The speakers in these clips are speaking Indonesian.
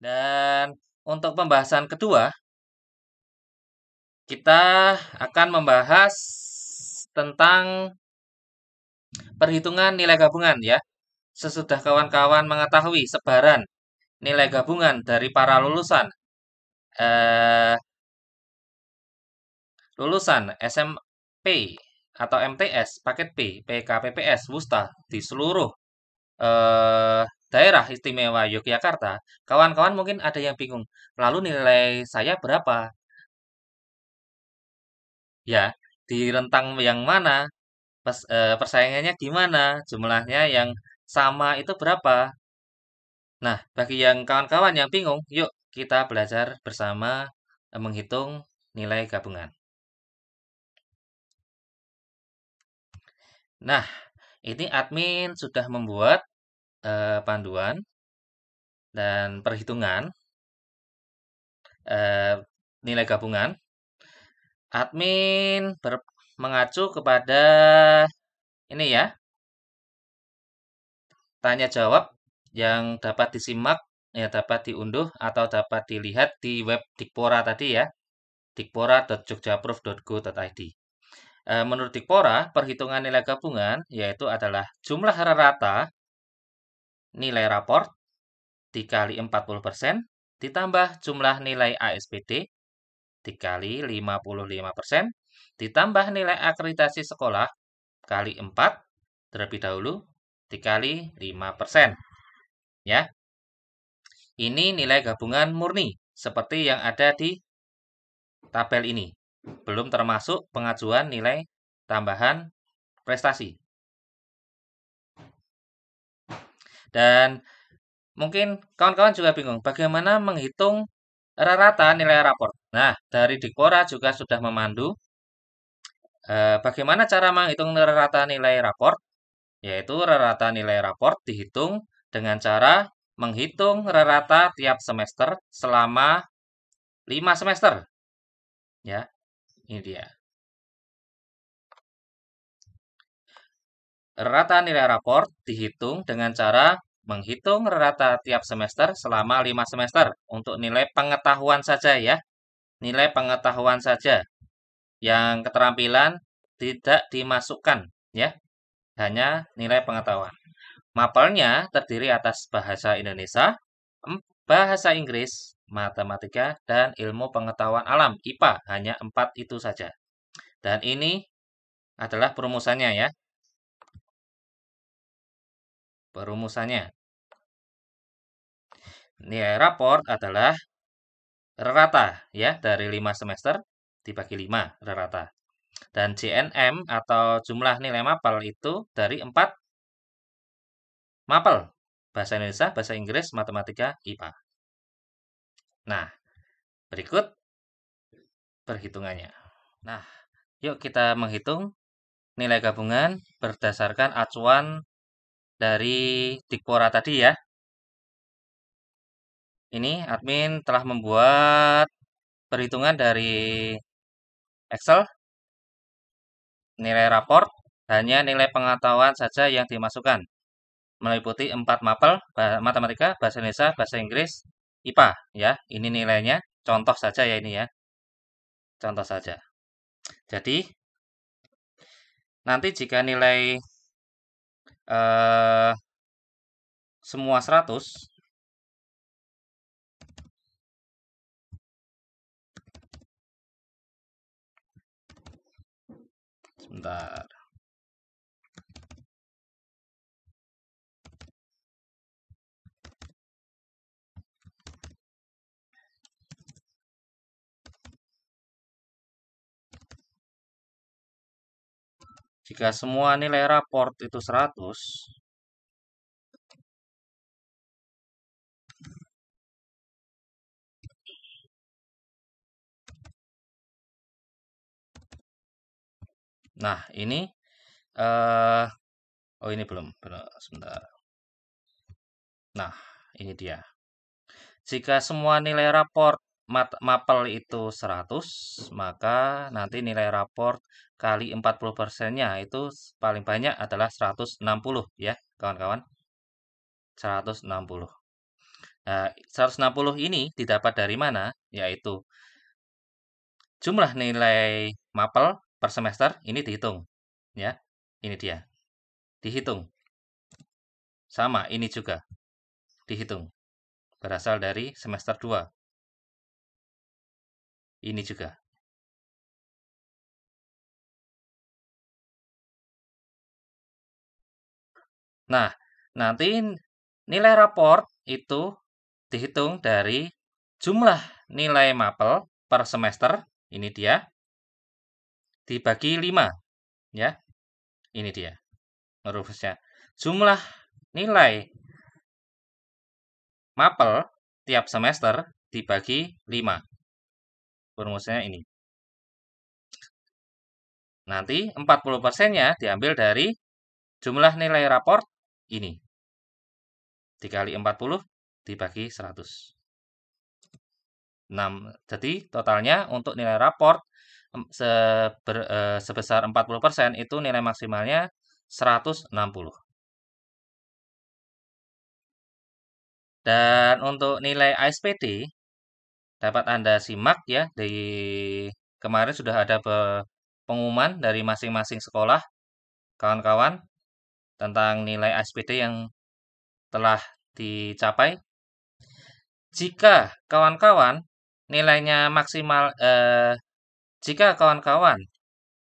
Dan untuk pembahasan kedua, kita akan membahas tentang perhitungan nilai gabungan ya. Sesudah kawan-kawan mengetahui sebaran nilai gabungan dari para lulusan eh, lulusan SMP atau MTS, paket P, PKPPS, WUSTA di seluruh eh, Daerah Istimewa Yogyakarta, kawan-kawan mungkin ada yang bingung, lalu nilai saya berapa? Ya, di rentang yang mana, eh, persaingannya gimana, jumlahnya yang sama itu berapa? Nah, bagi yang kawan-kawan yang bingung, yuk kita belajar bersama eh, menghitung nilai gabungan. Nah, ini admin sudah membuat eh, panduan dan perhitungan eh, nilai gabungan. Admin ber, mengacu kepada ini ya tanya jawab yang dapat disimak ya dapat diunduh atau dapat dilihat di web Dikpora tadi ya dikpora.jogjaproof.go.id eh, Menurut Dikpora, perhitungan nilai gabungan yaitu adalah jumlah rata nilai raport dikali 40% ditambah jumlah nilai ASPD dikali 55% ditambah nilai akreditasi sekolah kali 4 terlebih dahulu dikali 5%. Ya. Ini nilai gabungan murni seperti yang ada di tabel ini. Belum termasuk pengajuan nilai tambahan prestasi. Dan mungkin kawan-kawan juga bingung bagaimana menghitung rata-rata nilai raport. Nah, dari Dikora juga sudah memandu eh, bagaimana cara menghitung rata rata nilai raport, yaitu rata rata nilai raport dihitung dengan cara menghitung rata rata tiap semester selama 5 semester. Ya, ini dia. Rata nilai raport dihitung dengan cara menghitung rata tiap semester selama 5 semester untuk nilai pengetahuan saja ya. Nilai pengetahuan saja. Yang keterampilan tidak dimasukkan ya. Hanya nilai pengetahuan. Mapelnya terdiri atas bahasa Indonesia, bahasa Inggris, matematika, dan ilmu pengetahuan alam, IPA. Hanya empat itu saja. Dan ini adalah perumusannya ya. Perumusannya. Nilai ya, raport adalah rata ya dari 5 semester dibagi 5 rata. Dan CNM atau jumlah nilai mapel itu dari 4 mapel. Bahasa Indonesia, Bahasa Inggris, Matematika, IPA. Nah, berikut perhitungannya. Nah, yuk kita menghitung nilai gabungan berdasarkan acuan dari Dikpora tadi ya. Ini admin telah membuat perhitungan dari Excel, nilai raport, hanya nilai pengetahuan saja yang dimasukkan, meliputi 4 mapel, matematika, bahasa Indonesia, bahasa Inggris, IPA. ya Ini nilainya, contoh saja ya ini ya, contoh saja. Jadi, nanti jika nilai uh, semua 100 sebentar Jika semua nilai raport itu 100, Nah, ini uh, oh ini belum, belum sebentar. Nah, ini dia. Jika semua nilai raport mapel itu 100 maka nanti nilai raport kali 40 persennya itu paling banyak adalah 160 ya kawan-kawan 160 nah, 160 ini didapat dari mana yaitu jumlah nilai mapel per semester ini dihitung ya ini dia dihitung sama ini juga dihitung berasal dari semester 2 ini juga. Nah, nanti nilai raport itu dihitung dari jumlah nilai mapel per semester, ini dia, dibagi 5, ya. Ini dia, rumusnya. Jumlah nilai mapel tiap semester dibagi 5 rumusnya ini. Nanti 40%-nya diambil dari jumlah nilai raport ini. Dikali 40 dibagi 100. 6. Jadi totalnya untuk nilai raport seber, eh, sebesar 40% itu nilai maksimalnya 160. Dan untuk nilai ASPD dapat Anda simak ya di kemarin sudah ada pengumuman dari masing-masing sekolah kawan-kawan tentang nilai SPT yang telah dicapai. Jika kawan-kawan nilainya maksimal eh, jika kawan-kawan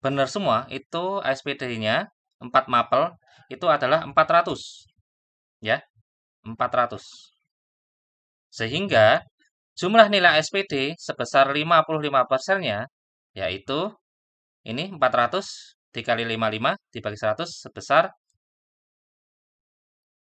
benar semua itu spt nya 4 mapel itu adalah 400. Ya. 400. Sehingga Jumlah nilai SPD sebesar 55 persennya, yaitu ini 400 dikali 55 dibagi 100 sebesar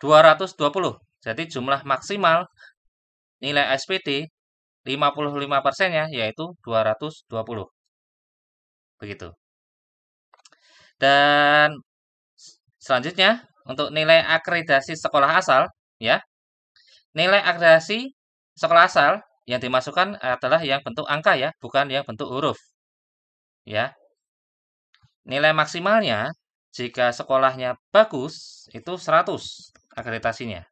220. Jadi jumlah maksimal nilai SPD 55 persennya yaitu 220. Begitu. Dan selanjutnya untuk nilai akreditasi sekolah asal ya. Nilai akreditasi sekolah asal yang dimasukkan adalah yang bentuk angka ya, bukan yang bentuk huruf. Ya. Nilai maksimalnya jika sekolahnya bagus itu 100 akreditasinya.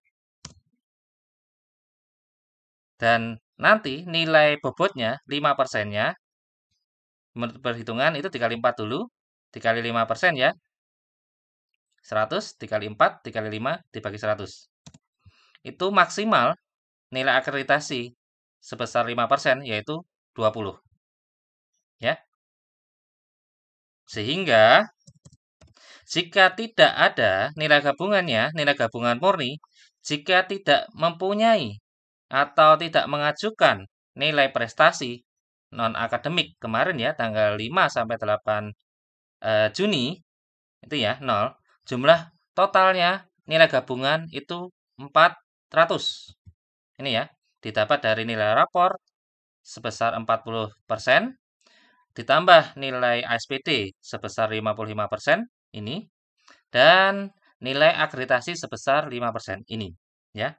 Dan nanti nilai bobotnya 5 menurut perhitungan itu ya. dikali 4 dulu, dikali 5 ya. 100 dikali 4 dikali 5 dibagi 100. Itu maksimal nilai akreditasi sebesar 5% yaitu 20. Ya. Sehingga jika tidak ada nilai gabungannya, nilai gabungan murni, jika tidak mempunyai atau tidak mengajukan nilai prestasi non akademik kemarin ya tanggal 5 sampai 8 eh, Juni itu ya 0 jumlah totalnya nilai gabungan itu 400 ini ya didapat dari nilai rapor sebesar 40%, ditambah nilai ASPT sebesar 55% ini, dan nilai akreditasi sebesar 5% ini. ya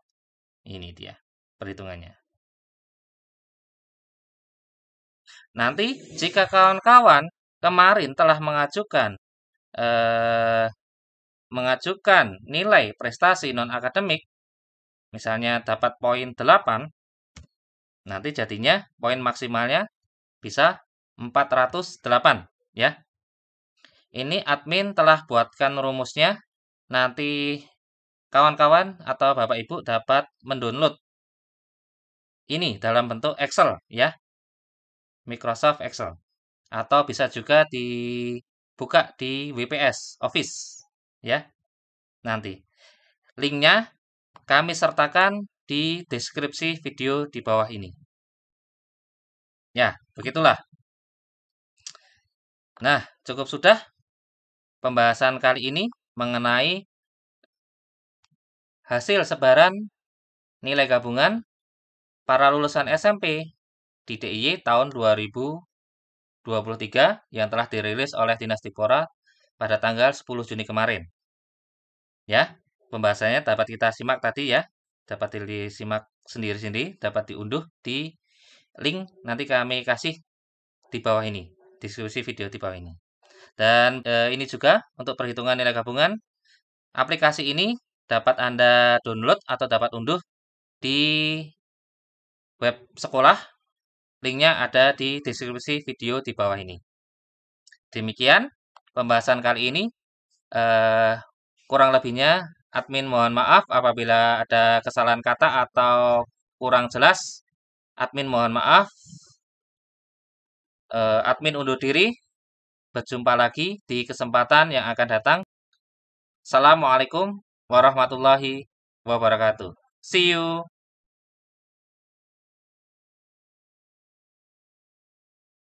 Ini dia perhitungannya. Nanti jika kawan-kawan kemarin telah mengajukan eh, mengajukan nilai prestasi non akademik, misalnya dapat poin 8, Nanti jadinya poin maksimalnya bisa 408 ya. Ini admin telah buatkan rumusnya. Nanti kawan-kawan atau Bapak Ibu dapat mendownload ini dalam bentuk Excel ya. Microsoft Excel atau bisa juga dibuka di WPS Office ya nanti linknya kami sertakan di deskripsi video di bawah ini. Ya, begitulah. Nah, cukup sudah pembahasan kali ini mengenai hasil sebaran nilai gabungan para lulusan SMP di DIY tahun 2023 yang telah dirilis oleh Dinas Dipora pada tanggal 10 Juni kemarin. Ya, pembahasannya dapat kita simak tadi ya dapat disimak sendiri-sendiri, dapat diunduh di link nanti kami kasih di bawah ini, diskusi video di bawah ini. Dan e, ini juga untuk perhitungan nilai gabungan, aplikasi ini dapat Anda download atau dapat unduh di web sekolah. Linknya ada di deskripsi video di bawah ini. Demikian pembahasan kali ini. E, kurang lebihnya Admin mohon maaf apabila ada kesalahan kata atau kurang jelas. Admin mohon maaf. Eh, admin undur diri. Berjumpa lagi di kesempatan yang akan datang. Assalamualaikum warahmatullahi wabarakatuh. See you.